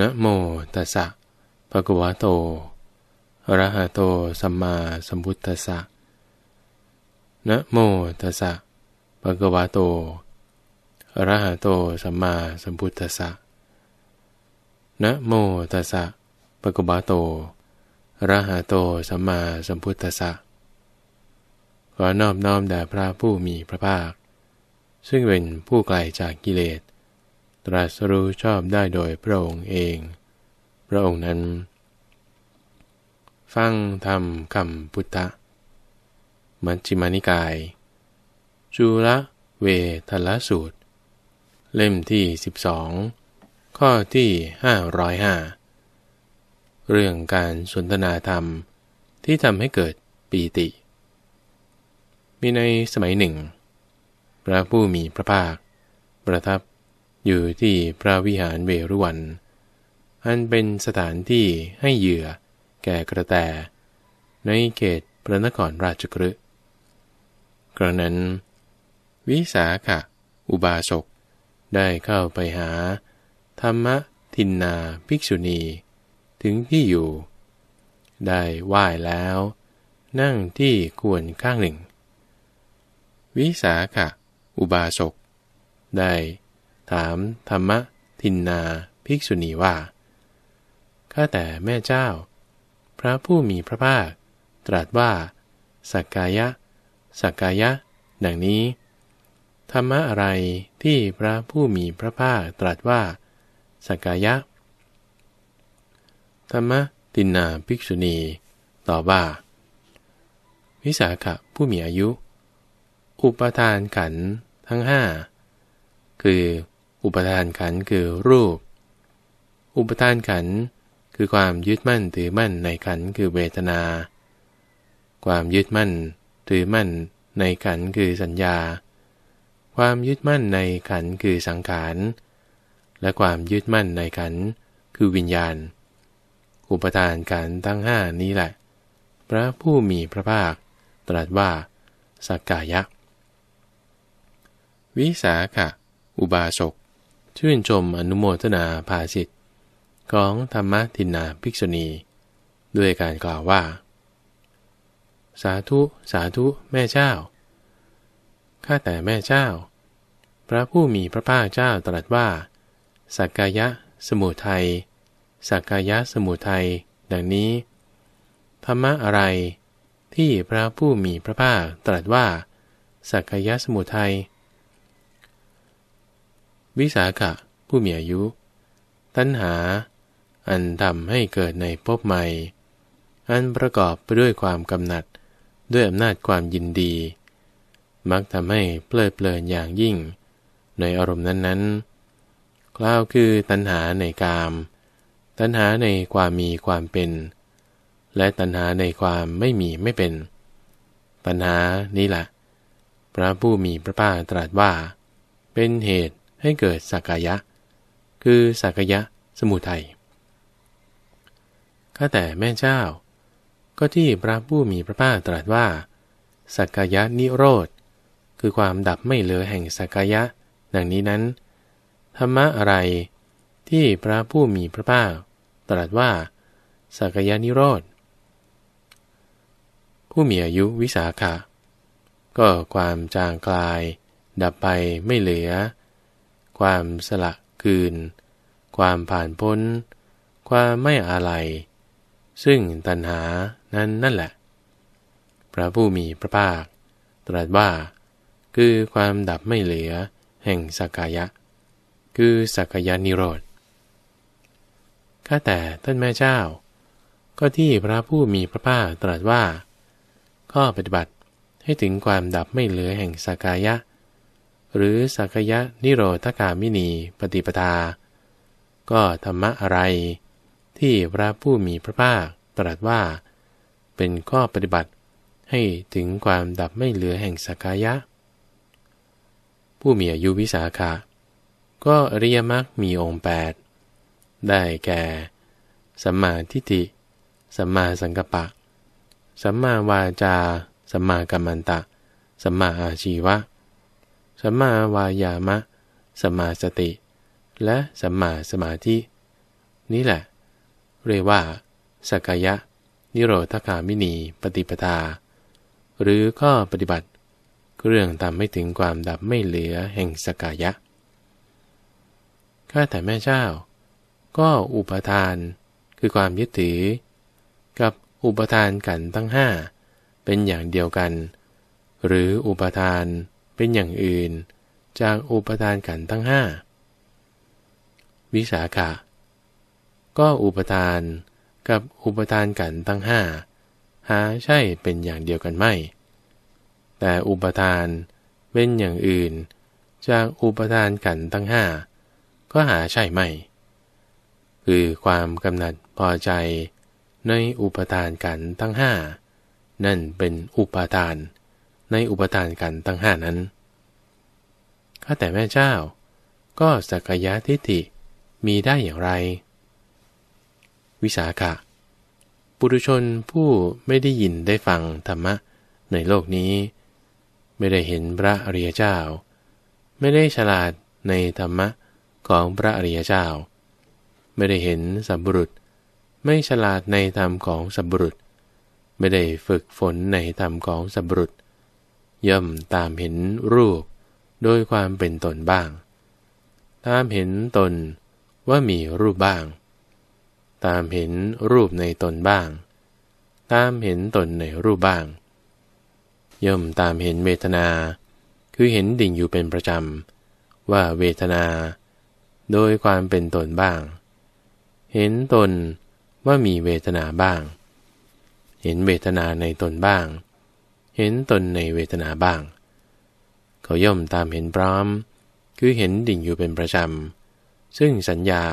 นะโมตัสสะภะคะวะโตอะระหะโตสัมมาสัมพุทธัสสะ นะโมตัสสะภะคะวะโตอะระหะโตสัมมาสัมพุทธัสสะ นะโมตัสสะภะคะวะโตอะระหะโตสัมมาสัมพุทธัสสะขอนอบน้อมแด่พระผู้มีพระภาค ซึ่งเป็นผู้ไกลจากกิเลสตรัสรู้ชอบได้โดยพระองค์เอง พระองค์นั้น ฟังธรรมคำพุทธะ มัชฌิมานิกายจุละเวทละสูตร เล่มที่ 12 ข้อที่ 505 เรื่องการสนทนาธรรมที่ทำให้เกิดปีติ มีในสมัยหนึ่ง พระผู้มีพระภาคประทับอยู่ที่พระวิหารเวรุวันอันเป็นสถานที่ให้เหยื่อแก่กระแตในเขตพระนครราชกฤชกระนั้น วิสาขะอุบาสก ได้เข้าไปหา ธรรมทินนาภิกษุณี ถึงที่อยู่ ได้ไหว้แล้ว นั่งที่ควรข้างหนึ่ง วิสาขะอุบาสก ได้ถามธรรมะทินนา ภิกษุณีว่า ข้าแต่แม่เจ้า พระผู้มีพระภาค ตรัสว่าสักกายะสักกายะดังนี้ ธรรมะอะไรที่พระผู้มีพระภาคตรัสว่าสักกายะธรรมะตินนาภิกษุณีตอบว่า วิสาขะผู้มีอายุ อุปทานขันทั้งห้าคืออุปทานขันคือรูป อุปทานขันคือความยึดมั่นถือมั่นในขันคือเวทนา ความยึดมั่นถือมั่นในขันคือสัญญา ความยึดมั่นในขันคือสังขาร และความยึดมั่นในขันคือวิญญาณ อุปทานขันทั้งห้านี้แหละ พระผู้มีพระภาค ตรัสว่าสักกายะ วิสาขะอุบาสกชื่นชมอนุโมทนาภาสิทธิ์ของธรรมทินนาภิกษุณีด้วยการกล่าวว่า สาธุสาธุแม่เจ้าข้าแต่แม่เจ้า พระผู้มีพระภาคเจ้าตรัสว่าสักกายะสมุทัยสักกายะสมุทัยดังนี้ ธรรมะอะไรที่พระผู้มีพระภาคตรัสว่าสักกายะสมุทัยวิสาขะผู้มีอายุตัณหา อันทำให้เกิดในภพใหม่ อันประกอบไปด้วยความกำหนัดด้วยอำนาจความยินดี มักทำให้เพลิดเพลินอย่างยิ่ง ในอารมณ์นั้นๆกล่าวคือตัณหาในกาม ตัณหาในความมีความเป็น และตัณหาในความไม่มีไม่เป็นตัณหานี้แหละพระผู้มีพระภาคตรัสว่า เป็นเหตุให้เกิดสักกายะ คือสักกายะสมุทัยข้าแต่แม่เจ้า ก็ที่พระผู้มีพระภาคตรัสว่า สักกายะนิโรธ คือความดับไม่เหลือแห่งสักกายะ ดังนี้นั้นธรรมะอะไร ที่พระผู้มีพระภาคตรัสว่า สักยะนิโรธ ผู้มีอายุวิสาขะก็ความจางกลาย ดับไปไม่เหลือความสละคืน ความผ่านพ้น ความไม่อะไร ซึ่งตัณหานั้นนั่นแหละ พระผู้มีพระภาค ตรัสว่า คือความดับไม่เหลือ แห่งสักกายะ คือสักกายนิโรธข้าแต่ท่านแม่เจ้า ก็ที่พระผู้มีพระภาคตรัสว่า ข้อปฏิบัติให้ถึงความดับไม่เหลือแห่งสักายะหรือสักยะ นิโรธกามินี ปฏิปทา ก็ธรรมะอะไร ที่พระผู้มีพระภาคตรัสว่า เป็นข้อปฏิบัติให้ถึงความดับไม่เหลือแห่งสักยะ ผู้มีอายุวิสาขะก็อริยมรรคมีองค์8ได้แก่สัมมาทิฏฐิสัมมาสังกัปปะสัมมาวาจาสัมมากัมมันตะสัมมาอาชีวะสัมมาวายามะสัมมาสติ และสัมมาสมาธิ นี่แหละ เรียกว่าสกายะนิโรธคามินี ปฏิปทา หรือข้อปฏิบัติ เรื่องทำให้ถึงความดับไม่เหลือแห่งสกายะข้าแต่แม่เจ้า ก็อุปทานคือความยึดถือ กับอุปทานกันทั้งห้า เป็นอย่างเดียวกัน หรืออุปทานเป็นอย่างอื่นจากอุปทานขันทั้งห้าวิสาขะก็อุปทานกับอุปทานขันทั้งห้าหาใช่เป็นอย่างเดียวกันไม่ แต่อุปทานเป็นอย่างอื่น จากอุปทานขันทั้งห้าก็หาใช่ไม่ คือความกำหนัดพอใจในอุปทานขันทั้งห้านั่นเป็นอุปทานในอุปทานกันตั้งห้านั้น ข้าแต่แม่เจ้า ก็สักยะทิฏฐิมีได้อย่างไร วิสาขะปุถุชนผู้ไม่ได้ยินได้ฟังธรรมะในโลกนี้ ไม่ได้เห็นพระอริยเจ้า ไม่ได้ฉลาดในธรรมะของพระอริยเจ้า ไม่ได้เห็นสัมบุรุษ ไม่ฉลาดในธรรมของสัมบุรุษ ไม่ได้ฝึกฝนในธรรมของสัมบุรุษย่อมตามเห็นรูป โดยความเป็นตนบ้าง ตามเห็นตนว่ามีรูปบ้าง ตามเห็นรูปในตนบ้าง ตามเห็นตนในรูปบ้าง ย่อมตามเห็น เวทนา คือเห็นดิ่งอยู่เป็นประจำ ว่าเวทนาโดยความเป็นตนบ้าง เห็นตนว่ามีเวทนาบ้าง เห็นเวทนาในตนบ้างเห็นตนในเวทนาบ้าง เขาย่อมตามเห็นพร้อม คือเห็นดิ่งอยู่เป็นประจำ ซึ่งสัญญา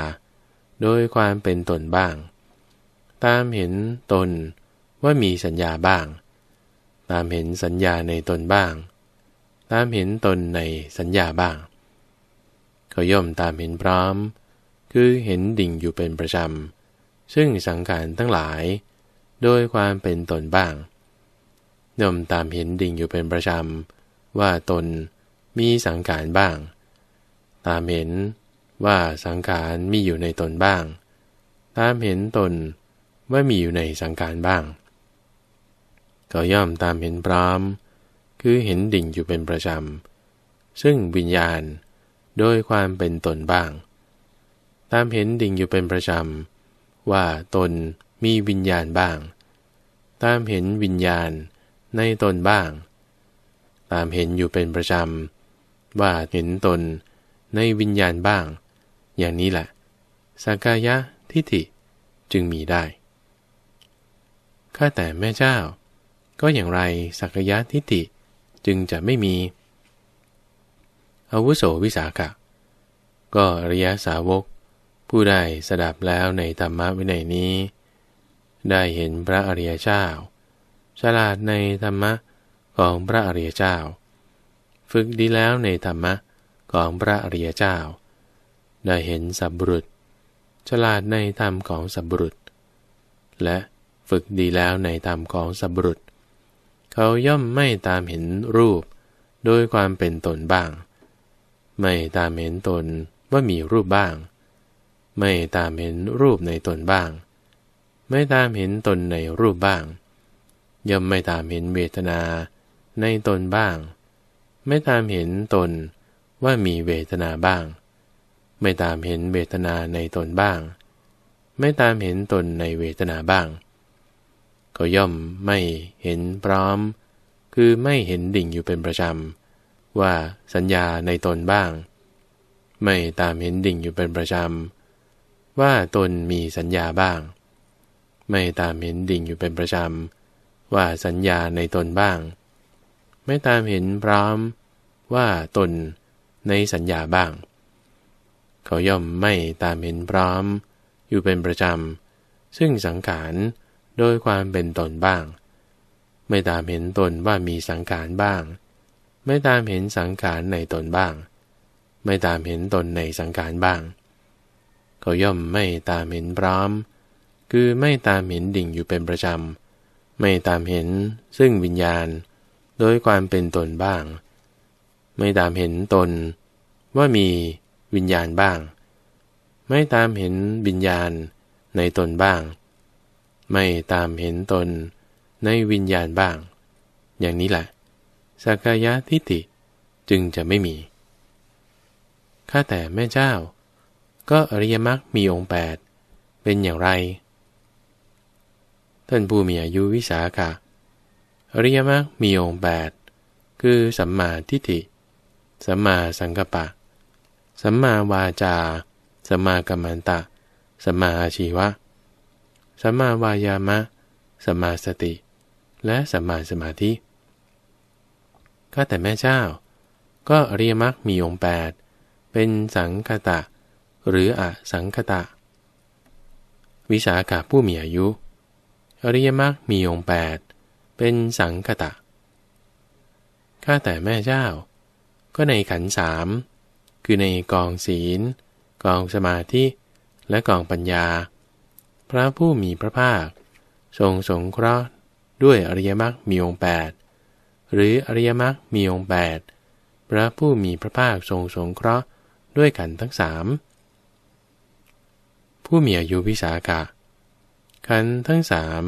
โดยความเป็นตนบ้าง ตามเห็นตนว่ามีสัญญาบ้าง ตามเห็นสัญญาในตนบ้าง ตามเห็นตนในสัญญาบ้าง เขาย่อมตามเห็นพร้อม คือเห็นดิ่งอยู่เป็นประจำ ซึ่งสังขารทั้งหลาย โดยความเป็นตนบ้างย่อมตามเห็นดิ่งอยู่เป็นประจำว่าตนมีสังขารบ้าง ตามเห็นว่าสังขาร มีอยู่ในตนบ้าง ตามเห็นตน ว่ามีอยู่ในสังขารบ้างก็ย่อมตามเห็นพร้อม คือเห็นดิ่งอยู่เป็นประจำซึ่งวิญญาณ โดยความเป็นตนบ้าง ตามเห็นดิ่งอยู่เป็นประจำว่าตนมีวิญญาณบ้าง ตามเห็นวิญญาณในตนบ้าง ตามเห็นอยู่เป็นประจำว่าเห็นตนในวิญญาณบ้าง อย่างนี้แหละสักกายะทิฏฐิจึงมีได้ข้าแต่แม่เจ้า ก็อย่างไรสักกายะทิฏฐิจึงจะไม่มีอาวุโสวิสาขะก็อริยสาวกผู้ได้สดับแล้วในธรรมวินัยนี้ ได้เห็นพระอริยเจ้าฉลาดในธรรมะของพระอริยเจ้า ฝึกดีแล้วในธรรมะของพระอริยเจ้า ได้เห็นสับรุษฉลาดในธรรมของสับรุษและฝึกดีแล้วในธรรมของสับรุษเขาย่อมไม่ตามเห็นรูปโดยความเป็นตนบ้าง ไม่ตามเห็นตนว่ามีรูปบ้าง ไม่ตามเห็นรูปในตนบ้าง ไม่ตามเห็นตนในรูปบ้างย่อมไม่ตามเห็นเวทนาในตนบ้าง ไม่ตามเห็นตนว่ามีเวทนาบ้าง ไม่ตามเห็นเวทนาในตนบ้าง ไม่ตามเห็นตนในเวทนาบ้างก็ย่อมไม่เห็นพร้อมคือไม่เห็นดิ่งอยู่เป็นประจำว่าสัญญาในตนบ้าง ไม่ตามเห็นดิ่งอยู่เป็นประจำว่าตนมีสัญญาบ้าง ไม่ตามเห็นดิ่งอยู่เป็นประจำว่าสัญญาในตนบ้าง ไม่ตามเห็นพร้อมว่าตนในสัญญาบ้าง เขาย่อมไม่ตามเห็นพร้อมอยู่เป็นประจำซึ่งสังขารโดยความเป็นตนบ้าง ไม่ตามเห็นตนว่ามีสังขารบ้าง ไม่ตามเห็นสังขารในตนบ้าง ไม่ตามเห็นตนในสังขารบ้าง เขาย่อมไม่ตามเห็นพร้อม คือไม่ตามเห็นดิ่งอยู่เป็นประจำไม่ตามเห็นซึ่งวิญญาณโดยความเป็นตนบ้าง ไม่ตามเห็นตนว่ามีวิญญาณบ้าง ไม่ตามเห็นวิญญาณในตนบ้าง ไม่ตามเห็นตนในวิญญาณบ้าง อย่างนี้แหละสักกายทิฏฐิจึงจะไม่มีข้าแต่แม่เจ้า ก็อริยมรรคมีองค์แปดเป็นอย่างไรท่านผู้มีอายุวิสาขะอริยมรรคมีองค์แปดคือสัมมาทิฏฐิ สัมมาสังกัปปะ สัมมาวาจา สัมมากัมมันตะ สัมมาอาชีวะ สัมมาวายามะสัมมาสติ และสัมมาสมาธิก็แต่แม่เจ้า ก็อริยมรรคมีองค์แปดเป็นสังคตะ หรืออสังคตะ วิสาขาผู้มีอายุอริยมรรคมีองค์แปดเป็นสังคตะข้าแต่แม่เจ้า ก็ในขันสาม คือในกองศีล กองสมาธิ และกองปัญญา พระผู้มีพระภาค ทรงสงเคราะห์ด้วยอริยมรรคมีองค์แปดหรืออริยมรรคมีองค์แปดพระผู้มีพระภาคทรงสงเคราะห์ด้วยขันทั้งสามผู้มีอายุวิสาขะขันทั้งสาม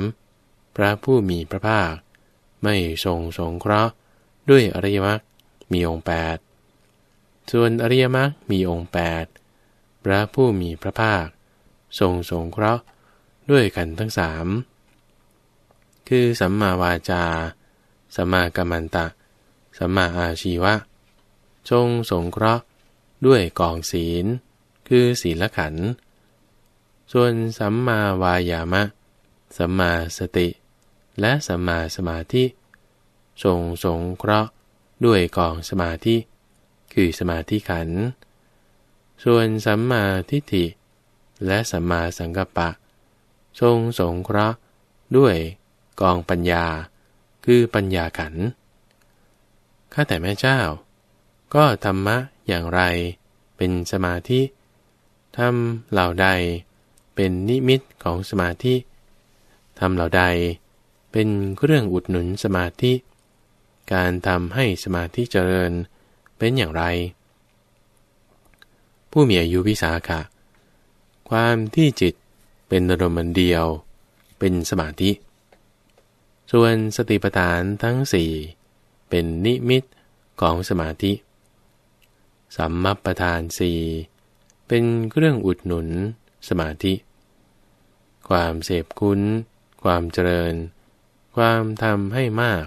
พระผู้มีพระภาค ไม่ทรงสงเคราะห์ด้วยอริยมรรคมีองค์ดส่วนอริยมรรคมีองค์ดพระผู้มีพระภาค ทรงสงเคราะห์ด้วยขันทั้งสามคือสัมมาวาจาสัมมากัมมันตะสัมมาอาชีวะทรงสงเคราะห์ด้วยกองศีล คือศีลขันธ์ส่วนสัมมาวายามะ สัมมาสติ และสัมมาสมาธิทรงสงเคราะห์ด้วยกองสมาธิ คือสมาธิขันส่วนสัมมาทิฏฐิ และสัมมาสังกัปปะ ทรงสงเคราะห์ด้วยกองปัญญาคือปัญญาขันข้าแต่แม่เจ้า ก็ธรรมะอย่างไรเป็นสมาธิทำเหล่าใดเป็นนิมิตของสมาธิ ทำเหล่าใดเป็นเครื่องอุดหนุนสมาธิ การทำให้สมาธิเจริญเป็นอย่างไร ผู้มีอายุวิสาขะความที่จิตเป็นอารมณ์เดียว เป็นสมาธิ ส่วนสติปัฏฐานทั้งสี่เป็นนิมิตของสมาธิสัมมัปทานสี่เป็นเครื่องอุดหนุนสมาธิความเสพคุ้นความเจริญ ความทำให้มาก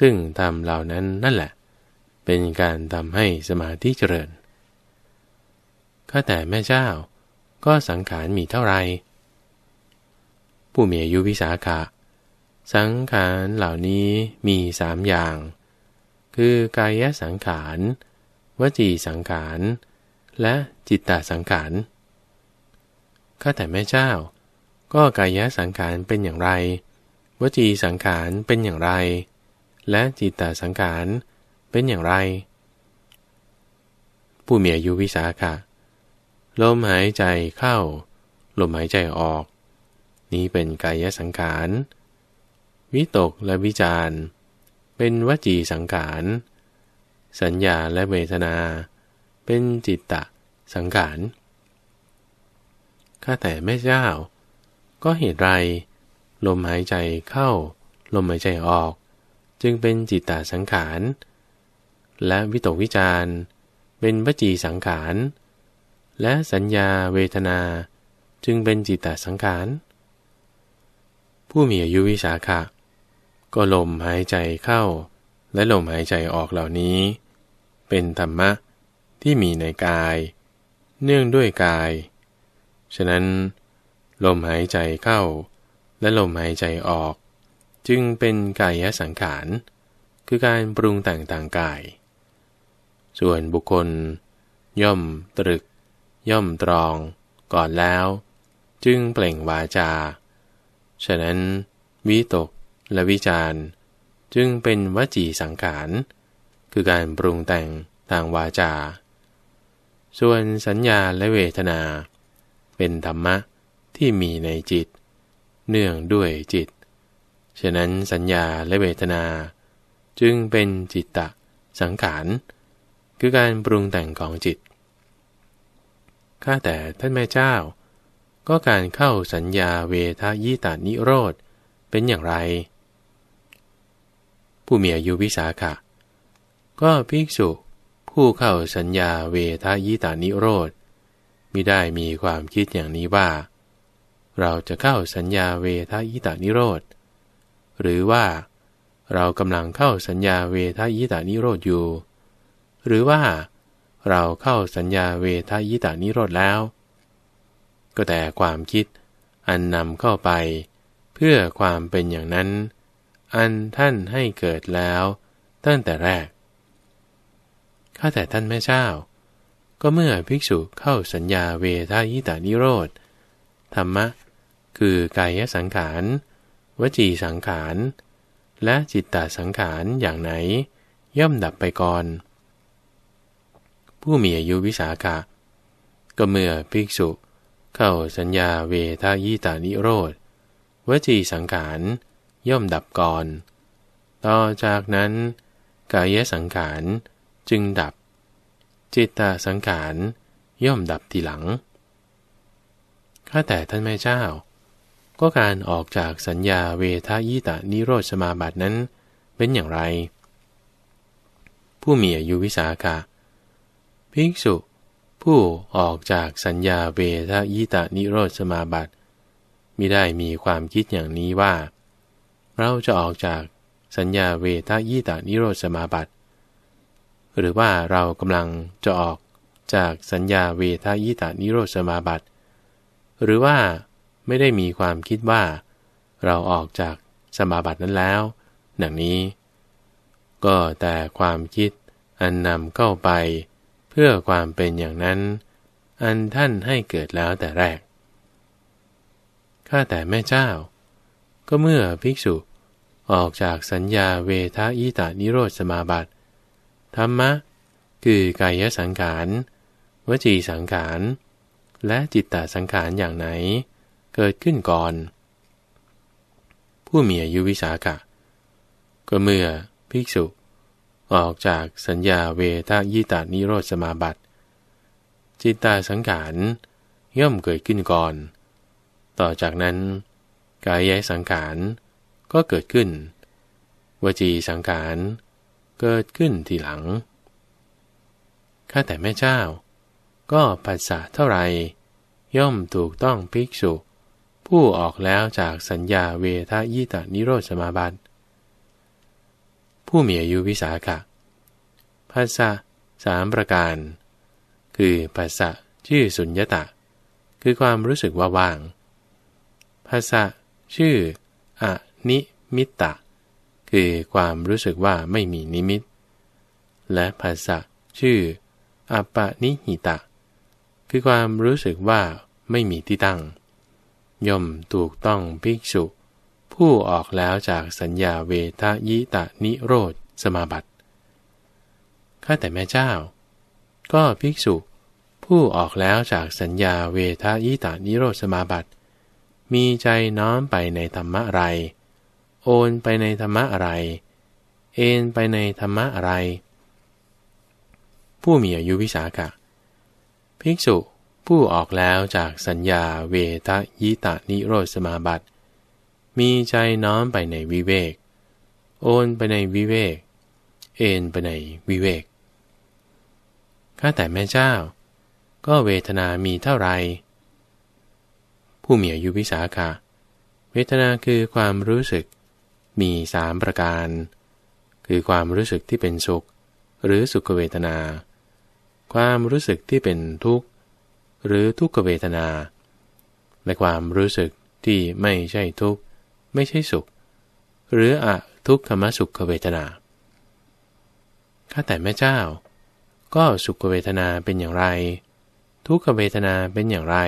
ซึ่งทำเหล่านั้นนั่นแหละ เป็นการทำให้สมาธิเจริญข้าแต่แม่เจ้า ก็สังขารมีเท่าไหร่ผู้มีอายุวิสาขะสังขารเหล่านี้มีสามอย่าง คือกายสังขาร วจีสังขาร และจิตตสังขารข้าแต่แม่เจ้าก็กายสังขารเป็นอย่างไร วจีสังขารเป็นอย่างไร และจิตตสังขารเป็นอย่างไร ผู้มีอายุวิสาขะลมหายใจเข้า ลมหายใจออก นี้เป็นกายสังขาร วิตกและวิจาร เป็นวจีสังขาร สัญญาและเวทนาเป็นจิตตะสังขาร ข้าแต่แม่เจ้าก็เหตุไร ลมหายใจเข้า ลมหายใจออก จึงเป็นจิตตาสังขาร และวิตกวิจารเป็นวจีสังขาร และสัญญาเวทนาจึงเป็นจิตตสังขารผู้มีอายุวิสาขะก็ลมหายใจเข้าและลมหายใจออกเหล่านี้ เป็นธรรมะที่มีในกาย เนื่องด้วยกาย ฉะนั้นลมหายใจเข้า และลมหายใจออก จึงเป็นกายสังขารคือการปรุงแต่งต่างกาย ส่วนบุคคล ย่อมตรึก ย่อมตรองก่อนแล้ว จึงเปล่งวาจา ฉะนั้นวิตกและวิจารจึงเป็นวจีสังขารคือการปรุงแต่ง ทางวาจา ส่วนสัญญาและเวทนา เป็นธรรมะที่มีในจิต เนื่องด้วยจิต ฉะนั้นสัญญาและเวทนา จึงเป็นจิตตะสังขารคือการปรุงแต่งของจิตข้าแต่ท่านแม่เจ้า ก็การเข้าสัญญาเวทายิตานิโรธเป็นอย่างไร ผู้มีอายุวิสาขะก็ภิกษุผู้เข้าสัญญาเวทายิตานิโรธมิได้มีความคิดอย่างนี้ว่าเราจะเข้าสัญญาเวทายตานิโรธ หรือว่าเรากำลังเข้าสัญญาเวทายตานิโรธอยู่ หรือว่าเราเข้าสัญญาเวทายตานิโรธแล้ว ก็แต่ความคิด อันนำเข้าไปเพื่อความเป็นอย่างนั้น อันท่านให้เกิดแล้ว ตั้งแต่แรกข้าแต่ท่านแม่เจ้า ก็เมื่อภิกษุเข้าสัญญาเวทายตานิโรธธรรมะคือกายสังขาร วจีสังขาร และจิตตสังขารอย่างไหน ย่อมดับไปก่อน ผู้มีอายุวิสาขะก็เมื่อภิกษุ เข้าสัญญาเวทายตานิโรธวจีสังขารย่อมดับก่อน ต่อจากนั้นกายสังขารจึงดับ จิตตสังขาร ย่อมดับทีหลังข้าแต่ท่านแม่เจ้า ก็การออกจากสัญญาเวทายตานิโรธสมาบัตินั้น เป็นอย่างไร ผู้มีอายุวิสาขาภิกษุผู้ออกจากสัญญาเวทายตานิโรธสมาบัติมิได้มีความคิดอย่างนี้ว่า เราจะออกจากสัญญาเวทายตานิโรธสมาบัติ หรือว่าเรากำลังจะออกจากสัญญาเวทายตานิโรธสมาบัติหรือว่าไม่ได้มีความคิดว่า เราออกจากสมาบัตินั้นแล้ว ดังนี้ ก็แต่ความคิดอันนำเข้าไปเพื่อความเป็นอย่างนั้น อันท่านให้เกิดแล้วแต่แรก ข้าแต่แม่เจ้า ก็เมื่อภิกษุออกจากสัญญาเวทาอิตานิโรธสมาบัติ ธรรมะ คือกายสังขาร วจีสังขารและจิตตสังขารอย่างไหน เกิดขึ้นก่อน ผู้มีอายุวิสาขะก็เมื่อภิกษุ ออกจากสัญญาเวทายตานิโรธสมาบัติ จิตตาสังขารย่อมเกิดขึ้นก่อน ต่อจากนั้น กายยสังขารก็เกิดขึ้น วจีสังขารเกิดขึ้นทีหลังข้าแต่แม่เจ้าก็ปัสสะเท่าไรย่อมถูกต้องภิกษุ ผู้ออกแล้วจากสัญญาเวทายตานิโรธสมาบัติ ผู้มีอายุวิสาขะภาษาสามประการ คือภาษาชื่อสุญญตะ คือความรู้สึกว่าว่าง ภาษาชื่อ อนิมิตตะ คือความรู้สึกว่าไม่มีนิมิต และภาษาชื่อ อปนิหิตะคือความรู้สึกว่าไม่มีที่ตั้งย่อมถูกต้องภิกษุ ผู้ออกแล้วจากสัญญาเวทยิตะนิโรธสมาบัติข้าแต่แม่เจ้า ก็ภิกษุ ผู้ออกแล้วจากสัญญาเวทยิตานิโรธสมาบัติ มีใจน้อมไปในธรรมะอะไร โอนไปในธรรมะอะไร เอนไปในธรรมะอะไร ผู้มีอายุวิสาขะภิกษุผู้ออกแล้วจากสัญญาเวทะยิตานิโรธสมาบัติ มีใจน้อมไปในวิเวกโอน ไปในวิเวกเอ็นไปในวิเวกข้าแต่แม่เจ้า ก็เวทนามีเท่าไร ผู้เมีอยยุวิสาขาเวทนาคือความรู้สึกมีสามประการ คือความรู้สึกที่เป็นสุข หรือสุขเวทนาความรู้สึกที่เป็นทุกข์หรือทุกขเวทนาในความรู้สึกที่ไม่ใช่ทุกข์ ไม่ใช่สุข หรืออะทุกขมสุขเวทนาข้าแต่แม่เจ้า ก็สุขเวทนาเป็นอย่างไร ทุกขเวทนาเป็นอย่างไร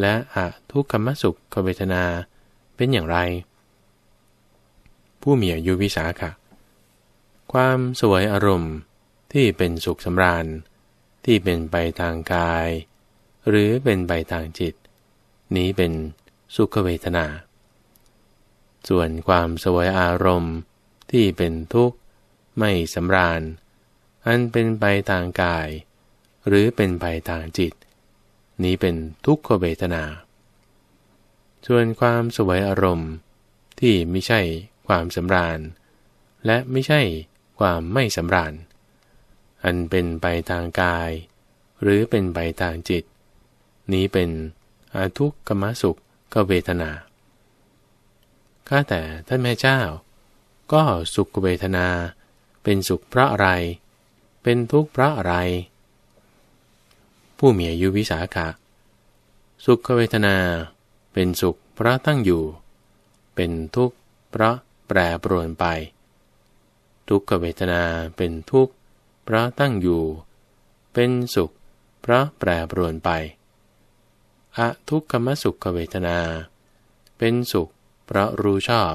และอะทุกขมสุขเวทนาเป็นอย่างไร ผู้มีอายุวิสาขะความสวยอารมณ์ที่เป็นสุขสำราญที่เป็นไปทางกาย หรือเป็นไปทางจิต นี้เป็นสุขเวทนา ส่วนความสวยอารมณ์ที่เป็นทุกข์ไม่สำราญ อันเป็นไปทางกาย หรือเป็นไปทางจิต นี้เป็นทุกขเวทนา ส่วนความสวยอารมณ์ ที่ไม่ใช่ความสำราญ และไม่ใช่ความไม่สำราญอันเป็นไปทางกาย หรือเป็นไปทางจิต นี้เป็นอทุกขมสุขกเวทนา ข้าแต่ท่านแม่เจ้า ก็สุขเวทนา เป็นสุขเพราะอะไร เป็นทุกข์เพราะอะไร ผู้มีอายุวิสาขะสุขเวทนา เป็นสุขเพราะตั้งอยู่ เป็นทุกข์เพราะแปรปรวนไป ทุกขเวทนาเป็นทุกข์พระตั้งอยู่ เป็นสุขพระแปรปรวนไปอทุกขมสุขเวทนา เป็นสุขเพราะรู้ชอบ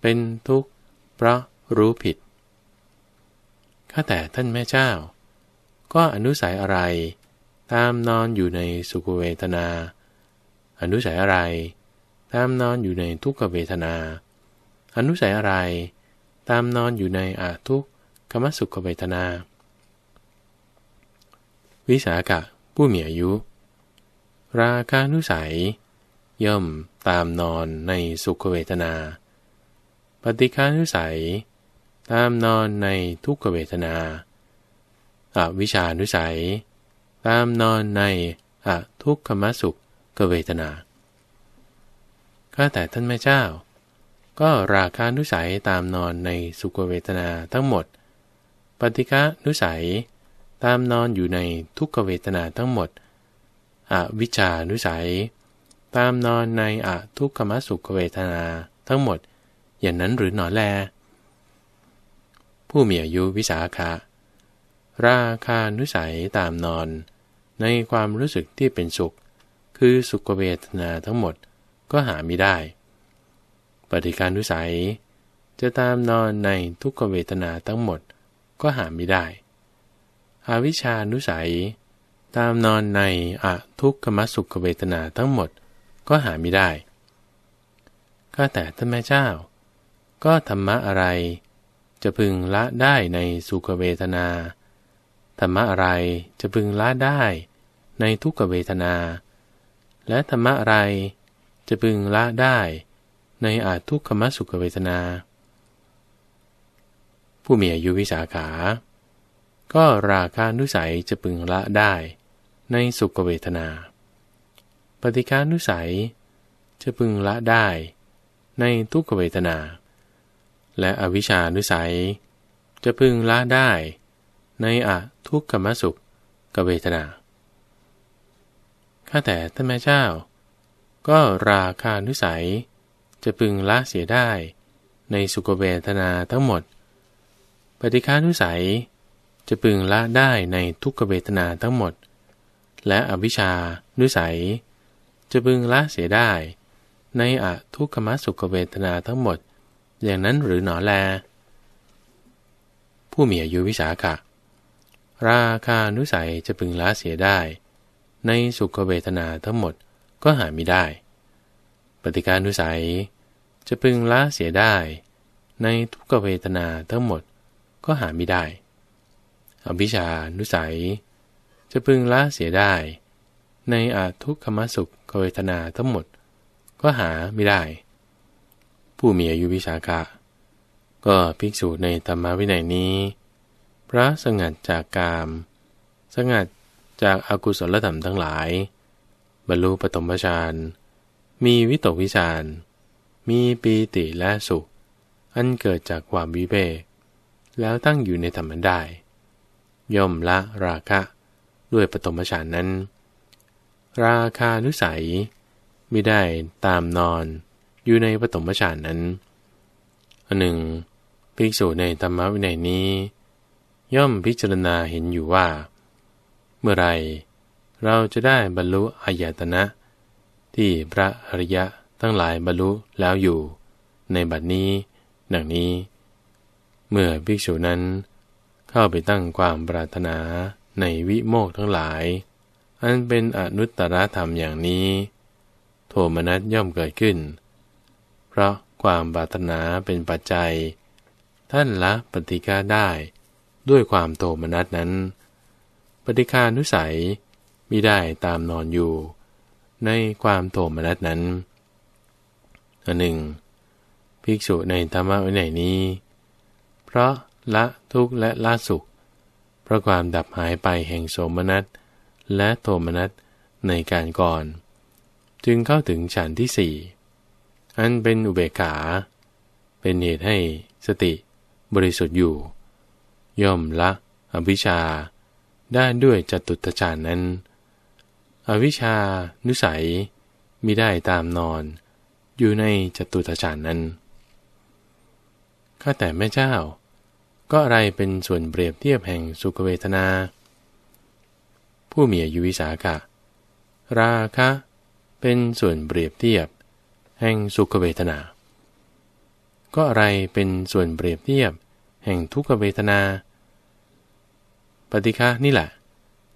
เป็นทุกข์เพราะรู้ผิดข้าแต่ท่านแม่เจ้า ก็อนุสัยอะไร ตามนอนอยู่ในสุขเวทนา อนุสัยอะไร ตามนอนอยู่ในทุกขเวทนา อนุสัยอะไร ตามนอนอยู่ในอาทุกขรมสุขเวทนา วิสาขะผู้มีอายุ ราคานุสัยย่อมตามนอนในสุขเวทนา ปฏิคานุสัย ตามนอนในทุกขเวทนาอาวิชานุสัย ตามนอนในอทุกขมสุขเวทนาข้าแต่ท่านแม่เจ้า ก็ราคานุสัยตามนอนในสุขเวทนาทั้งหมดปฏิกะนุสัย ตามนอนอยู่ในทุกขเวทนาทั้งหมด อวิชานุสัย ตามนอนในอทุกขมสุขเวทนาทั้งหมด อย่างนั้นหรือหนอแล ผู้มีอายุวิสาขะราคานุสัยตามนอน ในความรู้สึกที่เป็นสุข คือสุขเวทนาทั้งหมดก็หาไม่ได้ ปฏิการนุสัย จะตามนอนในทุกขเวทนาทั้งหมดก็หาไม่ได้อวิชานุสัย ตามนอนในอะทุกขมสุขเวทนาทั้งหมดก็หาไม่ได้ข้าแต่ท่านแม่เจ้า ก็ธรรมะอะไรจะพึงละได้ในสุขเวทนา ธรรมะอะไรจะพึงละได้ในทุกขเวทนา และธรรมะอะไรจะพึงละได้ในอาทุกขมสุขเวทนาผู้มีอายุวิสาขา ก็ราคานุสัยจะพึงละได้ในสุขเวทนา ปฏิคานุสัย จะพึงละได้ในทุกขเวทนา และอวิชานุสัย จะพึงละได้ในอะทุกขมสุขกเวทนาข้าแต่ท่านแม่เจ้า ก็ราคานุสัย จะพึงละเสียได้ในสุขเวทนาทั้งหมดปฏิฆานุสัยจะพึงละได้ในทุกขเวทนาทั้งหมด และอวิชานุสัย จะพึงละเสียได้ ในอะทุกขมสุขเวทนาทั้งหมด อย่างนั้นหรือหนอแล ผู้มีอายุวิสาขะราคานุสัยจะพึงละเสียได้ ในสุขเวทนาทั้งหมดก็หาไม่ได้ ปฏิการนุสัยจะพึงละเสียได้ ในทุกเวทนาทั้งหมดก็หาไม่ได้อวิชานุสัย จะพึงละเสียได้ ในอาทุกขมสุขเวทนาทั้งหมด ก็หาไม่ได้ ผู้มีอายุวิชาคะก็ภิกษุในธรรมวินัยนี้ พระสงัดจากกาม สงัดจากอากุศลธรรมทั้งหลาย บรรลุปฐมฌานมีวิตกวิจาร มีปีติและสุขอันเกิดจากความวิเวกแล้วตั้งอยู่ในธรรมได้ ย่อมละราคะด้วยปฐมฌานนั้น ราคานุสัยไม่ได้ตามนอนอยู่ในปฐมฌานนั้นอันหนึ่งภิกษุในธรรมวินัยนี้ ย่อมพิจารณาเห็นอยู่ว่า เมื่อไรเราจะได้บรรลุอายตนะ ที่พระอริยะทั้งหลายบรรลุแล้วอยู่ ในบัดนี้ดังนี้เมื่อภิกษุนั้นเข้าไปตั้งความปรารถนาในวิโมกทั้งหลาย อันเป็นอนุตตรธรรมอย่างนี้ โทมนัสย่อมเกิดขึ้น เพราะความปรารถนาเป็นปัจจัย ท่านละปฏิฆาได้ด้วยความโทมนัสนั้น ปฏิฆานุสัยมิได้ตามนอนอยู่ ในความโทมนัสนั้นอันหนึ่งภิกษุในธรรมะวินัยนี้เพราะละทุกข์และละสุข เพราะความดับหายไปแห่งโสมนัส และโทมนัส ในการก่อน จึงเข้าถึงฌานที่สี่อันเป็นอุเบกขา เป็นเหตุให้สติบริสุทธิ์อยู่ ย่อมละอวิชชา ได้ด้วยจตุตฌานนั้น อวิชชานุสัยมิได้ตามนอนอยู่ในจตุตฌานนั้นข้าแต่แม่เจ้า ก็อะไรเป็นส่วนเปรียบเทียบแห่งสุขเวทนา ผู้มีอายุวิสาขะราคะ เป็นส่วนเปรียบเทียบ แห่งสุขเวทนา ก็อะไรเป็นส่วนเปรียบเทียบ แห่งทุกขเวทนา ปฏิฆะนี่แหละ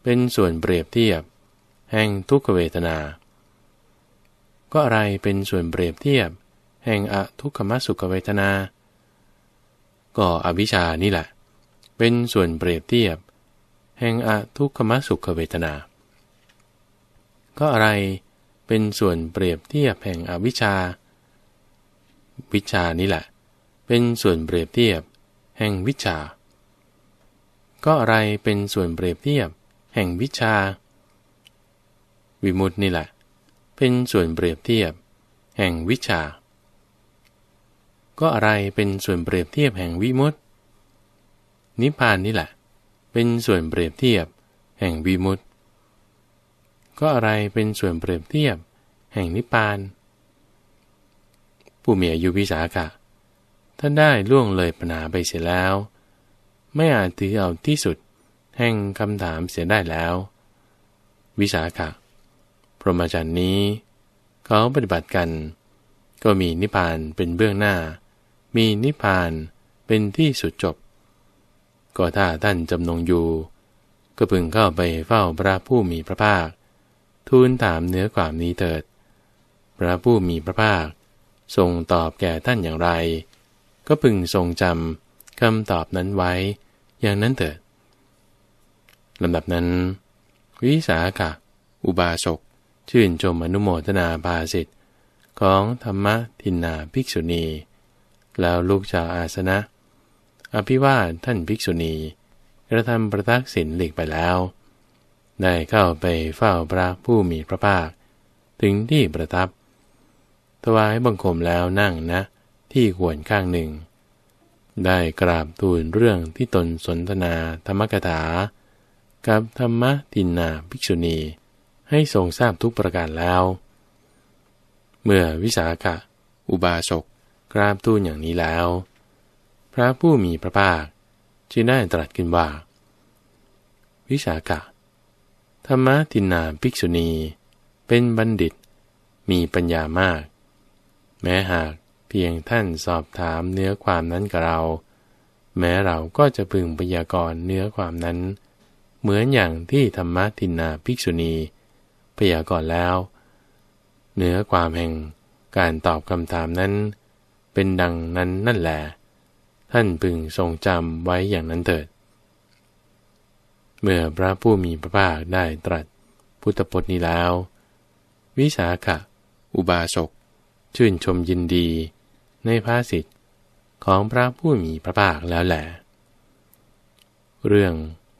เป็นส่วนเปรียบเทียบ แห่งทุกขเวทนา ก็อะไรเป็นส่วนเปรียบเทียบ แห่งอทุกขมสุขเวทนาก็อวิชานี่แหละ เป็นส่วนเปรียบเทียบ แห่งอทุกขมสุขเวทนา ก็อะไรเป็นส่วนเปรียบเทียบแห่งอวิชาวิชานี่แหละ เป็นส่วนเปรียบเทียบ แห่งวิชา ก็อะไรเป็นส่วนเปรียบเทียบ แห่งวิชาวิมุตินี่แหละ เป็นส่วนเปรียบเทียบ แห่งวิชาก็อะไรเป็นส่วนเปรียบเทียบแห่งวิมุตตินิพพานนี่แหละ เป็นส่วนเปรียบเทียบ แห่งวิมุตติ ก็อะไรเป็นส่วนเปรียบเทียบ แห่งนิพพาน ผู้มีอายุวิสาขะท่านได้ล่วงเลยปัญหาไปเสียแล้ว ไม่อาจถือเอาที่สุดแห่งคำถามเสียได้แล้ว วิสาขะพรหมจรรย์นี้เขาปฏิบัติกัน ก็มีนิพพานเป็นเบื้องหน้ามีนิพพานเป็นที่สุดจบ ก็ ถ้า ท่าน จำนงอยู่ ก็พึงเข้า ไป เฝ้าพระผู้มีพระภาค ทูลถามเนื้อความนี้เถิด พระผู้มีพระภาค ทรงตอบแก่ ท่านอย่างไร ก็พึงทรงจำคำตอบนั้นไว้อย่างนั้นเถิด ลำดับนั้น วิสาขะอุบาสกชื่นชมอนุโมทนาภาสิทธิ์ของธรรมทินนาภิกษุณีแล้วลุกจากอาสนะ อภิวาทท่านภิกษุณีกระทำประทักษิณหลีกไปแล้ว ได้เข้าไปเฝ้าพระผู้มีพระภาค ถึงที่ประทับ ถวายบังคมแล้วนั่งนะที่ขวนข้างหนึ่ง ได้กราบทูลเรื่องที่ตนสนทนาธรรมกถา กับธรรมตินาภิกษุณีให้ทรงทราบทุกประการแล้ว เมื่อวิสาขะอุบาสกกราบทูลอย่างนี้แล้ว พระผู้มีพระภาคจึงได้ตรัสขึ้นว่า วิสาขะ ธรรมตินาภิกษุณี เป็นบัณฑิต มีปัญญามาก แม้หากเพียงท่านสอบถามเนื้อความนั้นกับเรา แม้เราก็จะพึงปัญญากร เนื้อความนั้น เหมือนอย่างที่ธรรมตินาภิกษุณีพยากรณ์แล้ว เนื้อความแห่งการตอบคำถามนั้นเป็นดังนั้นนั่นแหลท่านพึงทรงจำไว้อย่างนั้นเถิด เมื่อพระผู้มีพระภาคได้ตรัส พุทธพจน์นี้แล้ว วิสาขะ อุบาสก ชื่นชมยินดีในภาสิทธิ์ ของพระผู้มีพระภาคแล้วแหละเรื่อง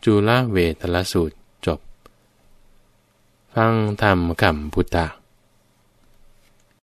จุลเวทลสูตรจบ ฟังธรรมคำพุทธะ